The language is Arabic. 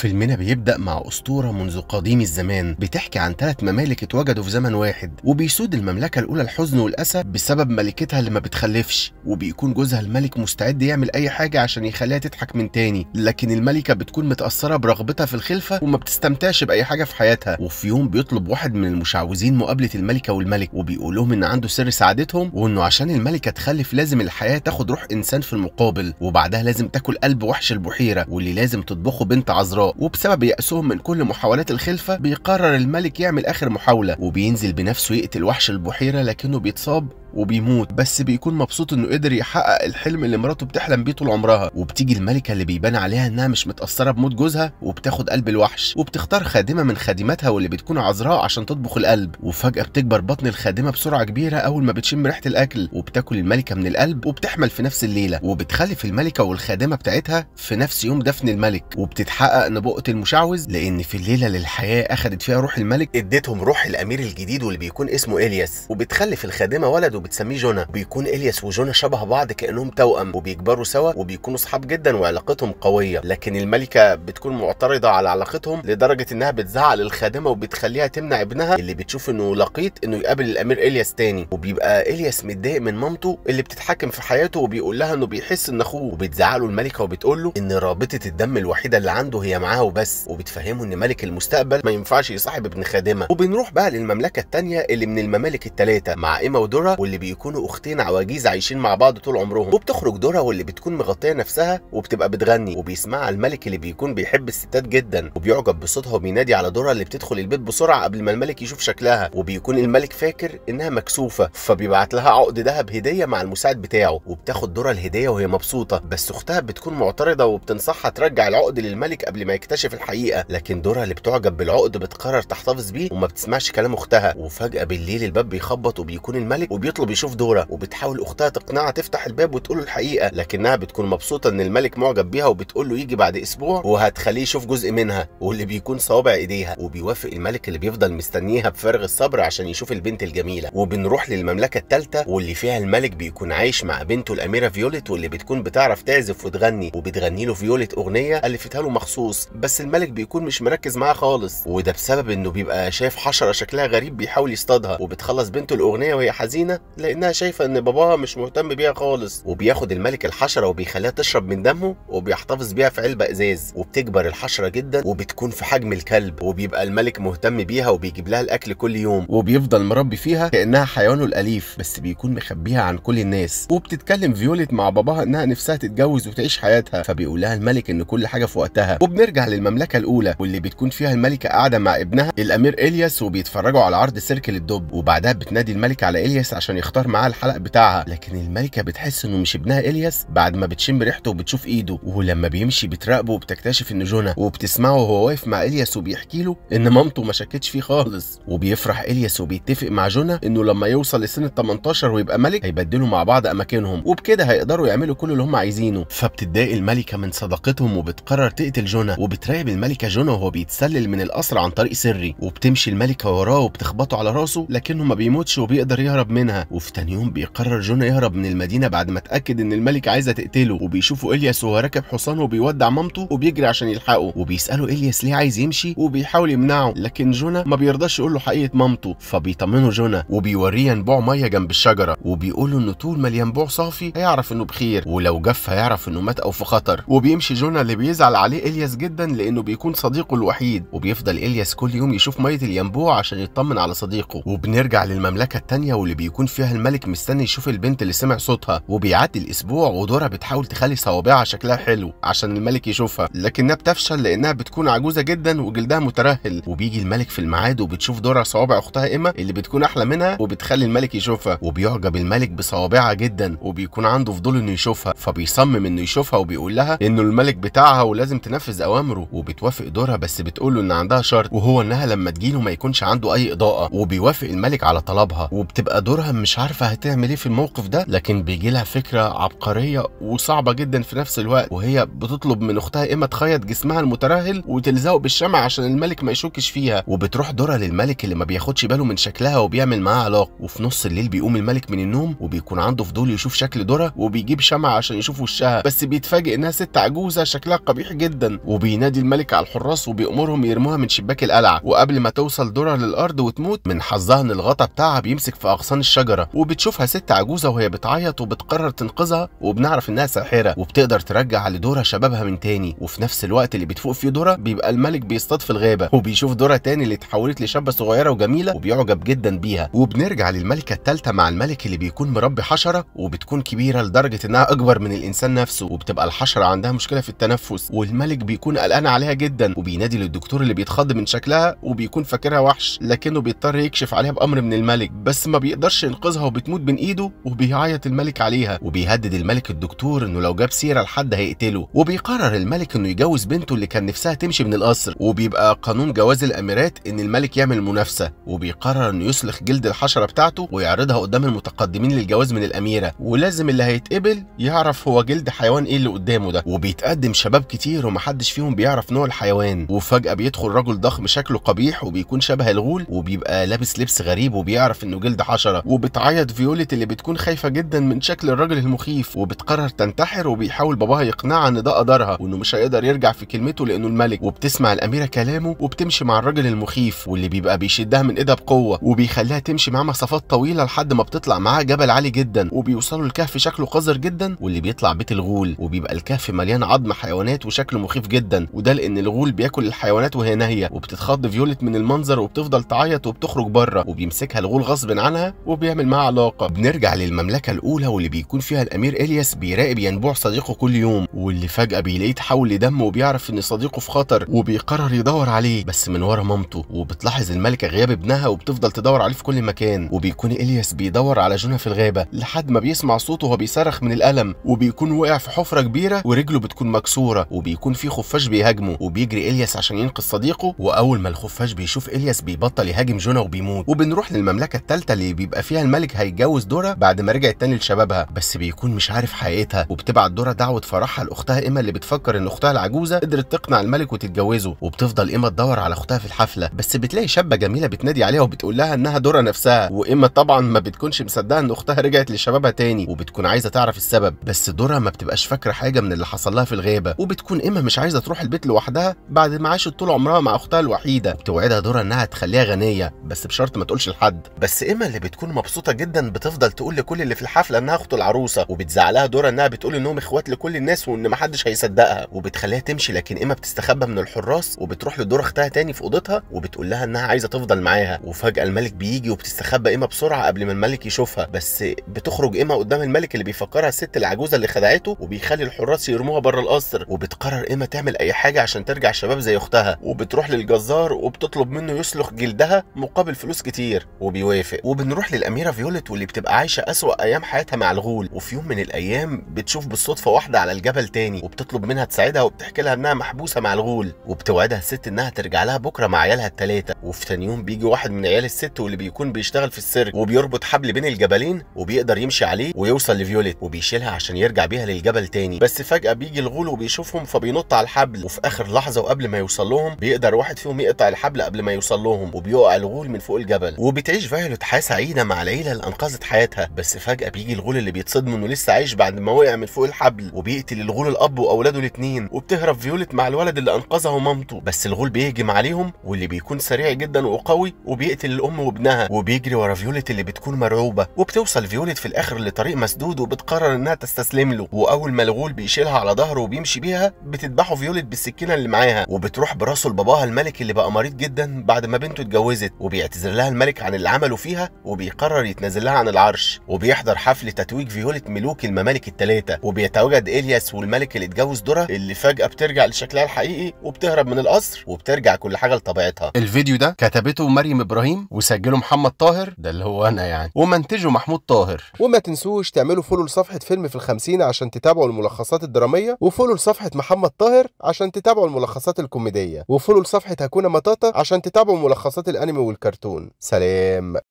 فيلمنا بيبدأ مع أسطورة منذ قديم الزمان بتحكي عن ثلاث ممالك اتوجدوا في زمن واحد وبيسود المملكة الأولى الحزن والأسى بسبب ملكتها اللي ما بتخلفش وبيكون جوزها الملك مستعد يعمل أي حاجة عشان يخليها تضحك من تاني لكن الملكة بتكون متأثرة برغبتها في الخلفة وما بتستمتعش بأي حاجة في حياتها وفي يوم بيطلب واحد من المشعوذين مقابلة الملكة والملك وبيقول لهم إن عنده سر سعادتهم وإنه عشان الملكة تخلف لازم الحياة تاخد روح إنسان في المقابل وبعدها لازم تاكل قلب وحش البحيرة واللي لازم تطبخه بنت عذراء وبسبب يأسهم من كل محاولات الخلفة بيقرر الملك يعمل آخر محاولة وبينزل بنفسه يقتل وحش البحيرة لكنه بيتصاب وبيموت بس بيكون مبسوط انه قدر يحقق الحلم اللي مراته بتحلم بيه طول عمرها وبتيجي الملكه اللي بيبان عليها انها مش متاثره بموت جوزها وبتاخد قلب الوحش وبتختار خادمه من خادماتها واللي بتكون عذراء عشان تطبخ القلب وفجاه بتكبر بطن الخادمه بسرعه كبيره اول ما بتشم ريحه الاكل وبتاكل الملكه من القلب وبتحمل في نفس الليله وبتخلف الملكه والخادمه بتاعتها في نفس يوم دفن الملك وبتتحقق نبوءه المشعوذ لان في الليله للحياه اخذت فيها روح الملك اديتهم روح الامير الجديد واللي بيكون اسمه الياس وبتخلف الخادمه ولد وبتسميه جونا بيكون الياس وجونا شبه بعض كانهم توأم وبيكبروا سوا وبيكونوا صحاب جدا وعلاقتهم قويه لكن الملكه بتكون معترضه على علاقتهم لدرجه انها بتزعل للخادمه وبتخليها تمنع ابنها اللي بتشوف انه لقيط انه يقابل الامير الياس تاني وبيبقى الياس متضايق من مامته اللي بتتحكم في حياته وبيقول لها انه بيحس ان اخوه وبتزعق له الملكه وبتقول له ان رابطه الدم الوحيده اللي عنده هي معاه وبس وبتفهمه ان ملك المستقبل ما ينفعش يصاحب ابن خادمه وبنروح بقى للمملكه الثانيه اللي من الممالك الثلاثه مع ايما ودورا واللي بيكونوا اختين عواجيز عايشين مع بعض طول عمرهم وبتخرج دورا واللي بتكون مغطيه نفسها وبتبقى بتغني وبيسمعها الملك اللي بيكون بيحب الستات جدا وبيعجب بصوتها وبينادي على دورا اللي بتدخل البيت بسرعه قبل ما الملك يشوف شكلها وبيكون الملك فاكر انها مكسوفه فبيبعت لها عقد دهب هديه مع المساعد بتاعه وبتاخد دورا الهديه وهي مبسوطه بس اختها بتكون معترضه وبتنصحها ترجع العقد للملك قبل ما يكتشف الحقيقه لكن دورا اللي بتعجب بالعقد بتقرر تحتفظ بيه وما بتسمعش كلام اختها وفجاه بالليل الباب بيخبط وبيكون الملك وبيطلع بيطلب يشوف دورا وبتحاول اختها تقنعها تفتح الباب وتقول له الحقيقة لكنها بتكون مبسوطة ان الملك معجب بيها وبتقول له يجي بعد اسبوع وهتخليه يشوف جزء منها واللي بيكون صوابع ايديها وبيوافق الملك اللي بيفضل مستنيها بفارغ الصبر عشان يشوف البنت الجميلة وبنروح للمملكة الثالثة واللي فيها الملك بيكون عايش مع بنته الاميرة فيوليت واللي بتكون بتعرف تعزف وتغني وبتغني له فيوليت اغنية الفتها له مخصوص بس الملك بيكون مش مركز معاها خالص وده بسبب انه بيبقى شايف حشرة شكلها غريب بيحاول يصطادها وبتخلص بنته الاغنية وهي حزينة لانها شايفه ان باباها مش مهتم بيها خالص وبياخد الملك الحشره وبيخليها تشرب من دمه وبيحتفظ بيها في علبه ازاز وبتكبر الحشره جدا وبتكون في حجم الكلب وبيبقى الملك مهتم بيها وبيجيب لها الاكل كل يوم وبيفضل مربي فيها كانها حيوانه الاليف بس بيكون مخبيها عن كل الناس وبتتكلم فيوليت مع باباها انها نفسها تتجوز وتعيش حياتها فبيقول لها الملك ان كل حاجه في وقتها وبنرجع للمملكه الاولى واللي بتكون فيها الملكه قاعده مع ابنها الامير الياس وبيتفرجوا على عرض سيرك للدب وبعدها بتنادي الملك على الياس عشان يختار معاها الحلق بتاعها لكن الملكه بتحس انه مش ابنها الياس بعد ما بتشم ريحته وبتشوف ايده ولما بيمشي بتراقبه وبتكتشف انه جونا وبتسمعه وهو واقف مع الياس وبيحكي له ان مامته ما شكتش فيه خالص وبيفرح الياس وبيتفق مع جونا انه لما يوصل لسن ال 18 ويبقى ملك هيبدلوا مع بعض اماكنهم وبكده هيقدروا يعملوا كل اللي هم عايزينه فبتتضايق الملكه من صداقتهم وبتقرر تقتل جونا وبتراقب الملكه جونا وهو بيتسلل من القصر عن طريق سري وبتمشي الملكه وراه وبتخبطه على راسه لكنه ما بيموتش وبيقدر يهرب منها وفي تاني يوم بيقرر جون يهرب من المدينه بعد ما اتاكد ان الملكه عايزه تقتله وبيشوفوا الياس وهو راكب حصانه وبيودع مامته وبيجري عشان يلحقه وبيسالوا الياس ليه عايز يمشي وبيحاول يمنعه لكن جونا ما بيرضاش يقول له حقيقه مامته فبيطمنه جونا وبيوريه ينبوع ميه جنب الشجره وبيقول له انه طول ما الينبوع صافي هيعرف انه بخير ولو جف هيعرف انه مات او في خطر وبيمشي جونا اللي بيزعل عليه الياس جدا لانه بيكون صديقه الوحيد وبيفضل الياس كل يوم يشوف ميه الينبوع عشان يطمن على صديقه وبنرجع للمملكه الثانيه واللي بيكون في فيها الملك مستني يشوف البنت اللي سمع صوتها وبيعدي الاسبوع ودورها بتحاول تخلي صوابعها شكلها حلو عشان الملك يشوفها لكنها بتفشل لانها بتكون عجوزه جدا وجلدها مترهل وبيجي الملك في الميعاد وبتشوف دورها صوابع اختها ايما اللي بتكون احلى منها وبتخلي الملك يشوفها وبيعجب الملك بصوابعها جدا وبيكون عنده فضول انه يشوفها فبيصمم انه يشوفها وبيقول لها انه الملك بتاعها ولازم تنفذ اوامره وبتوافق دورها بس بتقول له ان عندها شرط وهو انها لما تجيله ما يكونش عنده اي اضاءه وبيوافق الملك على طلبها وبتبقى دورها مش مش عارفه هتعمل ايه في الموقف ده لكن بيجي لها فكره عبقريه وصعبه جدا في نفس الوقت وهي بتطلب من اختها ايما تخيط جسمها المترهل وتلزقه بالشمع عشان الملك ما يشكش فيها وبتروح دورها للملك اللي ما بياخدش باله من شكلها وبيعمل معاها علاقه وفي نص الليل بيقوم الملك من النوم وبيكون عنده فضول يشوف شكل دورها وبيجيب شمع عشان يشوف وشها بس بيتفاجئ انها ست عجوزه شكلها قبيح جدا وبينادي الملك على الحراس وبيأمرهم يرموها من شباك القلعه وقبل ما توصل دورها للارض وتموت من حظها ان الغطا بتاعها بيمسك في اغصان الشجر الشجره وبتشوفها ست عجوزه وهي بتعيط وبتقرر تنقذها وبنعرف انها ساحره وبتقدر ترجع لدورها شبابها من تاني وفي نفس الوقت اللي بتفوق فيه دورها بيبقى الملك بيصطاد في الغابه وبيشوف دورها تاني اللي اتحولت لشابه صغيره وجميله وبيعجب جدا بيها وبنرجع للملكه الثالثه مع الملك اللي بيكون مربي حشره وبتكون كبيره لدرجه انها اكبر من الانسان نفسه وبتبقى الحشره عندها مشكله في التنفس والملك بيكون قلقان عليها جدا وبينادي للدكتور اللي بيتخض من شكلها وبيكون فاكرها وحش لكنه بيضطر يكشف عليها بامر من الملك بس ما بيقدرش بينقذها وبتموت بين ايده وبيعيط الملك عليها وبيهدد الملك الدكتور انه لو جاب سيره لحد هيقتله وبيقرر الملك انه يجوز بنته اللي كان نفسها تمشي من القصر وبيبقى قانون جواز الاميرات ان الملك يعمل منافسه وبيقرر انه يسلخ جلد الحشره بتاعته ويعرضها قدام المتقدمين للجواز من الاميره ولازم اللي هيتقبل يعرف هو جلد حيوان ايه اللي قدامه ده وبيتقدم شباب كتير ومحدش فيهم بيعرف نوع الحيوان وفجاه بيدخل رجل ضخم شكله قبيح وبيكون شبه الغول وبيبقى لابس لبس غريب وبيعرف انه جلد حشره وب بتعيط فيوليت اللي بتكون خايفه جدا من شكل الراجل المخيف وبتقرر تنتحر وبيحاول باباها يقنعها ان ده قدرها وانه مش هيقدر يرجع في كلمته لانه الملك وبتسمع الاميره كلامه وبتمشي مع الراجل المخيف واللي بيبقى بيشدها من ايدها بقوه وبيخليها تمشي معاه مسافات طويله لحد ما بتطلع معاه جبل عالي جدا وبيوصلوا لكهف شكله قذر جدا واللي بيطلع بيت الغول وبيبقى الكهف مليان عظم حيوانات وشكله مخيف جدا وده لان الغول بياكل الحيوانات وهي ناهيه وبتتخض فيوليت من المنظر وبتفضل تعيط وبتخرج بره وبيمسكها الغول غصب عنها وبيعمل بيتعامل معاه علاقه بنرجع للمملكه الاولى واللي بيكون فيها الامير الياس بيراقب ينبوع صديقه كل يوم واللي فجاه بيلاقيه تحول لدم وبيعرف ان صديقه في خطر وبيقرر يدور عليه بس من ورا مامته وبتلاحظ الملكه غياب ابنها وبتفضل تدور عليه في كل مكان وبيكون الياس بيدور على جونا في الغابه لحد ما بيسمع صوته وهو بيصرخ من الالم وبيكون وقع في حفره كبيره ورجله بتكون مكسوره وبيكون في خفاش بيهاجمه وبيجري الياس عشان ينقذ صديقه واول ما الخفاش بيشوف الياس بيبطل يهاجم جونا وبيموت وبنروح للمملكه الثالثه اللي بيبقى فيها الملك هيتجوز دورا بعد ما رجعت تاني لشبابها بس بيكون مش عارف حقيقتها وبتبعت دورا دعوه فرحها لاختها ايما اللي بتفكر ان اختها العجوزه قدرت تقنع الملك وتتجوزه وبتفضل ايما تدور على اختها في الحفله بس بتلاقي شابه جميله بتنادي عليها وبتقول لها انها دورا نفسها وايما طبعا ما بتكونش مصدقه ان اختها رجعت لشبابها تاني وبتكون عايزه تعرف السبب بس دورا ما بتبقاش فاكره حاجه من اللي حصل لها في الغابه وبتكون ايما مش عايزه تروح البيت لوحدها بعد ما عاشت طول عمرها مع اختها الوحيده وبتوعدها دورا انها هتخليها غنيه بس بشرط ما تقولش لحد بس ايما اللي بتكون مبسوطه مبسوطه جدا بتفضل تقول لكل اللي في الحفله انها اخت العروسه وبتزعلها دورا انها بتقول انهم اخوات لكل الناس وان محدش هيصدقها وبتخليها تمشي لكن ايما بتستخبى من الحراس وبتروح لدور اختها تاني في اوضتها وبتقول لها انها عايزه تفضل معاها وفجاه الملك بيجي وبتستخبى ايما بسرعه قبل ما الملك يشوفها بس بتخرج ايما قدام الملك اللي بيفكرها الست العجوزه اللي خدعته وبيخلي الحراس يرموها بره القصر وبتقرر ايما تعمل اي حاجه عشان ترجع شباب زي اختها وبتروح للجزار وبتطلب منه يسلخ جلدها مقابل فلوس كتير وبيوافق وبنروح للاميره فاكره فيوليت واللي بتبقى عايشه اسوا ايام حياتها مع الغول وفي يوم من الايام بتشوف بالصدفه واحده على الجبل تاني وبتطلب منها تساعدها وبتحكي لها انها محبوسه مع الغول وبتوعدها الست انها ترجع لها بكره مع عيالها الثلاثه وفي تاني يوم بيجي واحد من عيال الست واللي بيكون بيشتغل في السيرك وبيربط حبل بين الجبلين وبيقدر يمشي عليه ويوصل لفيوليت وبيشيلها عشان يرجع بيها للجبل تاني بس فجاه بيجي الغول وبيشوفهم فبينط على الحبل وفي اخر لحظه وقبل ما يوصل لهم بيقدر واحد فيهم يقطع الحبل قبل ما يوصل لهم وبيقع الغول من فوق الجبل وبتعيش فيوليت حياه سعيده مع العيله العيله اللي انقذت حياتها بس فجاه بيجي الغول اللي بيتصدم انه لسه عايش بعد ما وقع من فوق الحبل وبيقتل الغول الاب واولاده الاثنين وبتهرب فيولت مع الولد اللي انقذها ومامته بس الغول بيهجم عليهم واللي بيكون سريع جدا وقوي وبيقتل الام وابنها وبيجري ورا فيولت اللي بتكون مرعوبه وبتوصل فيولت في الاخر لطريق مسدود وبتقرر انها تستسلم له واول ما الغول بيشيلها على ظهره وبيمشي بيها بتذبحه فيولت بالسكينه اللي معاها وبتروح براسه لباباها الملك اللي بقى مريض جدا بعد ما بنته اتجوزت وبيعتذر لها الملك عن اللي عمله فيها وبيقرر قرر يتنازل لها عن العرش وبيحضر حفل تتويج فيولة ملوك الممالك الثلاثه وبيتواجد الياس والملك اللي اتجوز دورا اللي فجاه بترجع لشكلها الحقيقي وبتهرب من القصر وبترجع كل حاجه لطبيعتها الفيديو ده كتبته مريم ابراهيم وسجله محمد طاهر ده اللي هو انا يعني ومنتجه محمود طاهر وما تنسوش تعملوا فولو لصفحه فيلم في الخمسين عشان تتابعوا الملخصات الدراميه وفولو لصفحه محمد طاهر عشان تتابعوا الملخصات الكوميديه وفولو لصفحه هكونا مطاطا عشان تتابعوا ملخصات الانمي والكرتون سلام